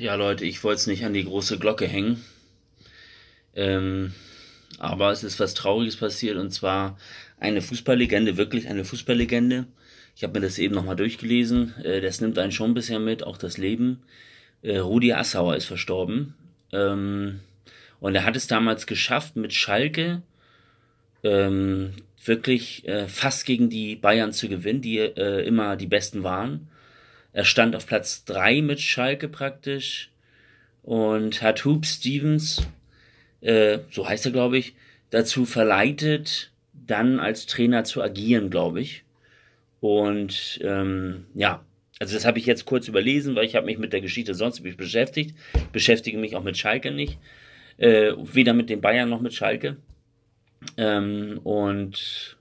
Ja, Leute, ich wollte es nicht an die große Glocke hängen. Ähm, aber es ist was Trauriges passiert und zwar eine Fußballlegende, wirklich eine Fußballlegende. Ich habe mir das eben nochmal durchgelesen. Äh, das nimmt einen schon bisher mit, auch das Leben. Äh, Rudi Assauer ist verstorben. Ähm, und er hat es damals geschafft, mit Schalke ähm, wirklich äh, fast gegen die Bayern zu gewinnen, die äh, immer die Besten waren. Er stand auf Platz 3 mit Schalke praktisch und hat Hoop Stevens, äh, so heißt er glaube ich, dazu verleitet, dann als Trainer zu agieren, glaube ich. Und ähm, ja, also das habe ich jetzt kurz überlesen, weil ich habe mich mit der Geschichte sonst nicht beschäftigt, beschäftige mich auch mit Schalke nicht, äh, weder mit den Bayern noch mit Schalke. Ähm, und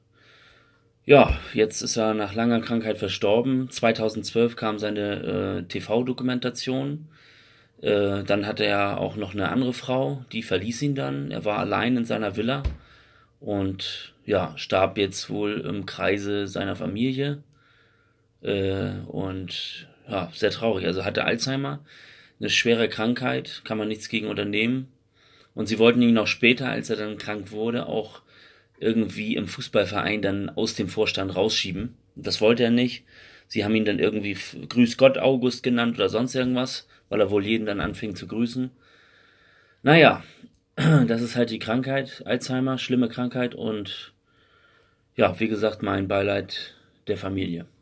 ja, jetzt ist er nach langer Krankheit verstorben. 2012 kam seine äh, TV-Dokumentation. Äh, dann hatte er auch noch eine andere Frau, die verließ ihn dann. Er war allein in seiner Villa und ja, starb jetzt wohl im Kreise seiner Familie. Äh, und ja, sehr traurig. Also hatte Alzheimer, eine schwere Krankheit, kann man nichts gegen unternehmen. Und sie wollten ihn noch später, als er dann krank wurde, auch irgendwie im Fußballverein dann aus dem Vorstand rausschieben. Das wollte er nicht. Sie haben ihn dann irgendwie Grüß Gott August genannt oder sonst irgendwas, weil er wohl jeden dann anfing zu grüßen. Naja, das ist halt die Krankheit, Alzheimer, schlimme Krankheit und ja, wie gesagt, mein Beileid der Familie.